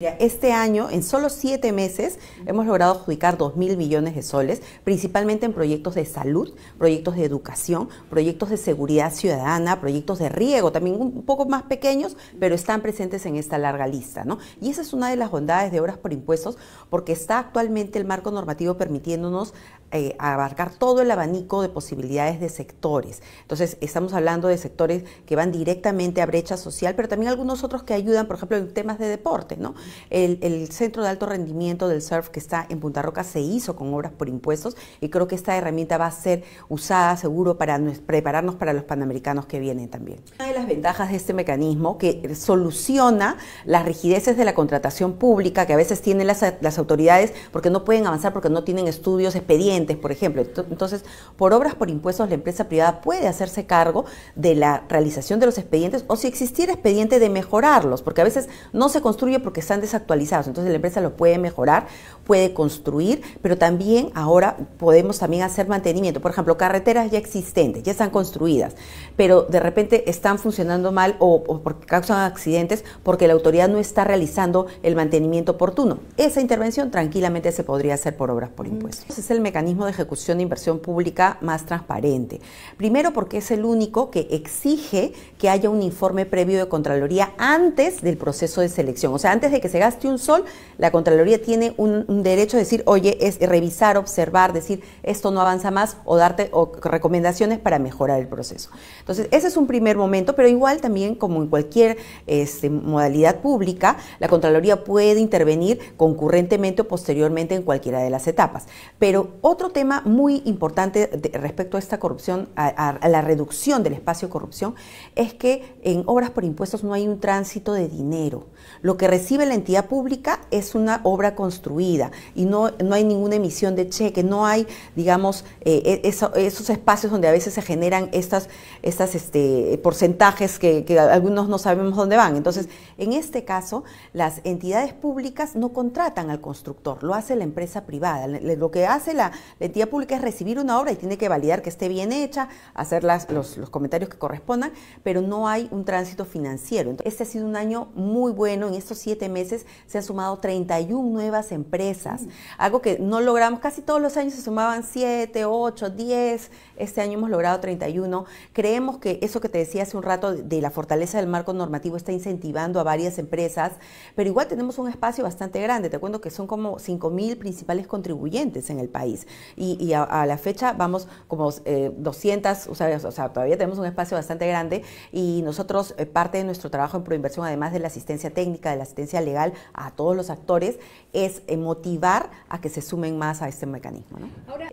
Este año, en solo siete meses, hemos logrado adjudicar 2 mil millones de soles, principalmente en proyectos de salud, proyectos de educación, proyectos de seguridad ciudadana, proyectos de riego, también un poco más pequeños, pero están presentes en esta larga lista. ¿no? Y esa es una de las bondades de obras por impuestos, porque está actualmente el marco normativo permitiéndonos eh, abarcar todo el abanico de posibilidades de sectores. Entonces, estamos hablando de sectores que van directamente a brecha social, pero también algunos otros que ayudan, por ejemplo, en temas de deporte, ¿no? El, centro de alto rendimiento del SURF que está en Punta Roca se hizo con obras por impuestos y creo que esta herramienta va a ser usada seguro para prepararnos para los panamericanos que vienen también ventajas de este mecanismo que soluciona las rigideces de la contratación pública que a veces tienen las, autoridades porque no pueden avanzar porque no tienen estudios expedientes, por ejemplo. Entonces, por obras por impuestos, la empresa privada puede hacerse cargo de la realización de los expedientes o si existiera expediente de mejorarlos, porque a veces no se construye porque están desactualizados. Entonces, la empresa lo puede mejorar, puede construir, pero también ahora podemos también hacer mantenimiento. Por ejemplo, carreteras ya existentes, ya están construidas, pero de repente están funcionando funcionando mal o, porque causan accidentes porque la autoridad no está realizando el mantenimiento oportuno. Esa intervención tranquilamente se podría hacer por obras por impuestos. Ese es el mecanismo de ejecución de inversión pública más transparente. Primero porque es el único que exige que haya un informe previo de Contraloría antes del proceso de selección. O sea, antes de que se gaste un sol, la Contraloría tiene un, derecho a decir, oye, es revisar, observar, decir, esto no avanza más o darte recomendaciones para mejorar el proceso. Entonces, ese es un primer momento pero igual también, como en cualquier este, modalidad pública, la Contraloría puede intervenir concurrentemente o posteriormente en cualquiera de las etapas. Pero otro tema muy importante respecto a esta corrupción, a, la reducción del espacio de corrupción, es que en obras por impuestos no hay un tránsito de dinero. Lo que recibe la entidad pública es una obra construida y no, no hay ninguna emisión de cheque, no hay, digamos, eh, e, esos espacios donde a veces se generan estas, estas este, porcentajes que, algunos no sabemos dónde van. Entonces, en este caso, las entidades públicas no contratan al constructor, lo hace la empresa privada. Lo que hace la, entidad pública es recibir una obra y tiene que validar que esté bien hecha, hacer los, comentarios que correspondan, pero no hay un tránsito financiero. este ha sido un año muy bueno. En estos siete meses se han sumado 31 nuevas empresas, mm. algo que no logramos. Casi todos los años se sumaban 7, 8, 10. Este año hemos logrado 31. Creemos que eso que te decía hace un rato, de la fortaleza del marco normativo está incentivando a varias empresas, pero igual tenemos un espacio bastante grande. Te cuento que son como mil principales contribuyentes en el país y, a, la fecha vamos como 200, eh, o sea, todavía tenemos un espacio bastante grande y nosotros, eh, parte de nuestro trabajo en Proinversión, además de la asistencia técnica, de la asistencia legal a todos los actores, es eh, motivar a que se sumen más a este mecanismo.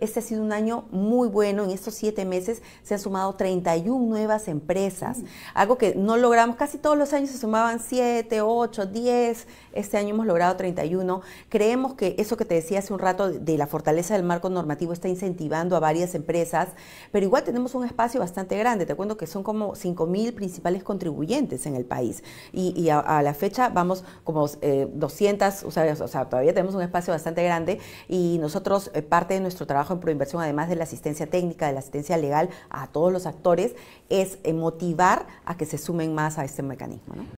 este ha sido un año muy bueno. En estos siete meses se han sumado 31 nuevas empresas algo que no logramos, casi todos los años se sumaban 7, 8, 10, este año hemos logrado 31. Creemos que eso que te decía hace un rato de la fortaleza del marco normativo está incentivando a varias empresas, pero igual tenemos un espacio bastante grande, te cuento que son como mil principales contribuyentes en el país y, a, la fecha vamos como 200, eh, o sea, todavía tenemos un espacio bastante grande y nosotros, eh, parte de nuestro trabajo en Proinversión, además de la asistencia técnica, de la asistencia legal a todos los actores, es eh, motivar a que se sumen más a este mecanismo.